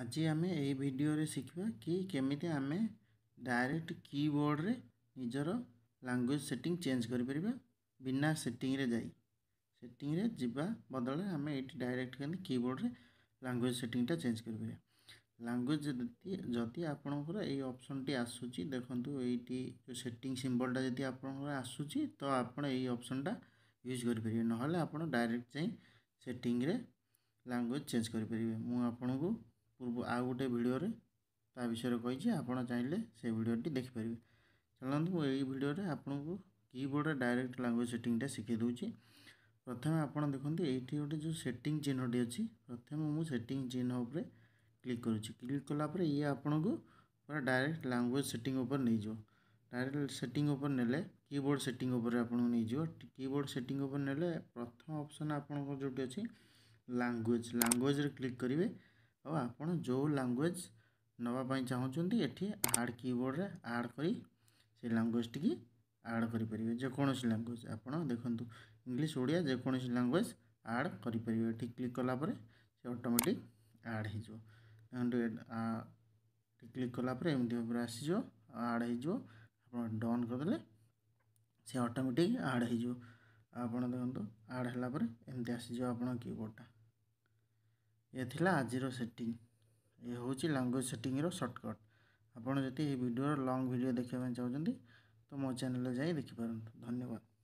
ଆଜି ଆମେ ଏହି ଭିଡ଼ିଓରେ ଶିଖିବା କି କେମିତି ଆମେ ଡାଇରେକ୍ଟ କିବୋର୍ଡ଼ରେ ନିଜର ଲାଙ୍ଗୁଏଜ୍ ସେଟିଂ ଚେଞ୍ଜ କରିପାରିବା ବିନା ସେଟିଂରେ ଯାଇ ସେଟିଂରେ ଯିବା ବଦଳରେ ଆମେ ଏଇଠି ଡାଇରେକ୍ଟ କେମିତି କିବୋର୍ଡ଼ରେ ଲାଙ୍ଗୁଏଜ୍ ସେଟିଂଟା ଚେଞ୍ଜ କରିପାରିବା ଲାଙ୍ଗୁଏଜ୍ ଯଦି ଯଦି ଆପଣଙ୍କର ଏଇ ଅପସନ୍ଟି ଆସୁଛି ଦେଖନ୍ତୁ ଏଇଠି ଯେଉଁ ସେଟିଂ ସିମ୍ବଲ୍ଟା ଯଦି ଆପଣଙ୍କର ଆସୁଛି ତ ଆପଣ ଏଇ ଅପସନ୍ଟା ୟୁଜ୍ କରିପାରିବେ ନହେଲେ ଆପଣ ଡାଇରେକ୍ଟ ଯାଇ ସେଟିଂରେ ଲାଙ୍ଗୁଏଜ୍ ଚେଞ୍ଜ କରିପାରିବେ ମୁଁ ଆପଣଙ୍କୁ ଆଉ ଗୋଟେ ଭିଡ଼ିଓରେ ତା ବିଷୟରେ କହିଛି ଆପଣ ଚାହିଁଲେ ସେ ଭିଡ଼ିଓଟି ଦେଖିପାରିବେ ଚାଲନ୍ତୁ ମୁଁ ଏଇ ଭିଡ଼ିଓରେ ଆପଣଙ୍କୁ କିବୋର୍ଡ଼ରେ ଡାଇରେକ୍ଟ ଲାଙ୍ଗୁଏଜ୍ ସେଟିଂଟା ଶିଖାଇ ଦେଉଛି ପ୍ରଥମେ ଆପଣ ଦେଖନ୍ତୁ ଏଇଠି ଗୋଟେ ଯେଉଁ ସେଟିଂ ଚିହ୍ନଟି ଅଛି ପ୍ରଥମେ ମୁଁ ସେଟିଂ ଚିହ୍ନ ଉପରେ କ୍ଲିକ୍ କରୁଛି କ୍ଲିକ୍ କଲା ପରେ ଇଏ ଆପଣଙ୍କୁ ପୁରା ଡାଇରେକ୍ଟ ଲାଙ୍ଗୁଏଜ୍ ସେଟିଂ ଉପରେ ନେଇଯିବ ଡାଇରେକ୍ଟ ସେଟିଂ ଉପରେ ନେଲେ କିବୋର୍ଡ଼ ସେଟିଂ ଉପରେ ଆପଣଙ୍କୁ ନେଇଯିବ କିବୋର୍ଡ଼ ସେଟିଂ ଉପରେ ନେଲେ ପ୍ରଥମ ଅପସନ୍ ଆପଣଙ୍କର ଯେଉଁଠି ଅଛି ଲାଙ୍ଗୁଏଜ୍ ଲାଙ୍ଗୁଏଜ୍ରେ କ୍ଲିକ୍ କରିବେ ଆଉ ଆପଣ ଯେଉଁ ଲାଙ୍ଗୁଏଜ୍ ନେବା ପାଇଁ ଚାହୁଁଛନ୍ତି ଏଠି ଆଡ଼୍ କିବୋର୍ଡ଼ରେ ଆଡ଼୍ କରି ସେ ଲାଙ୍ଗୁଏଜ୍ଟିକି ଆଡ଼୍ କରିପାରିବେ ଯେକୌଣସି ଲାଙ୍ଗୁଏଜ୍ ଆପଣ ଦେଖନ୍ତୁ ଇଂଲିଶ ଓଡ଼ିଆ ଯେକୌଣସି ଲାଙ୍ଗୁଏଜ୍ ଆଡ଼୍ କରିପାରିବେ ଏଠି କ୍ଲିକ୍ କଲା ପରେ ସେ ଅଟୋମେଟିକ୍ ଆଡ଼୍ ହେଇଯିବ ଦେଖନ୍ତୁ କ୍ଲିକ୍ କଲା ପରେ ଏମିତି ଉପରେ ଆସିଯିବ ଆଡ଼୍ ହେଇଯିବ ଆପଣ ଡନ୍ କରିଦେଲେ ସେ ଅଟୋମେଟିକ୍ ଆଡ଼୍ ହେଇଯିବ ଆପଣ ଦେଖନ୍ତୁ ଆଡ଼୍ ହେଲା ପରେ ଏମିତି ଆସିଯିବ ଆପଣ କିବୋର୍ଡ଼ଟା ଏ ଥିଲା ଆଜିର ସେଟିଂ ଏ ହେଉଛି ଲାଙ୍ଗୁଏଜ୍ ସେଟିଂର ସର୍ଟକଟ୍ ଆପଣ ଯଦି ଏହି ଭିଡ଼ିଓର ଲଙ୍ଗ୍ ଭିଡ଼ିଓ ଦେଖିବା ପାଇଁ ଚାହୁଁଛନ୍ତି ତ ମୋ ଚ୍ୟାନେଲ୍ରେ ଯାଇ ଦେଖିପାରନ୍ତୁ ଧନ୍ୟବାଦ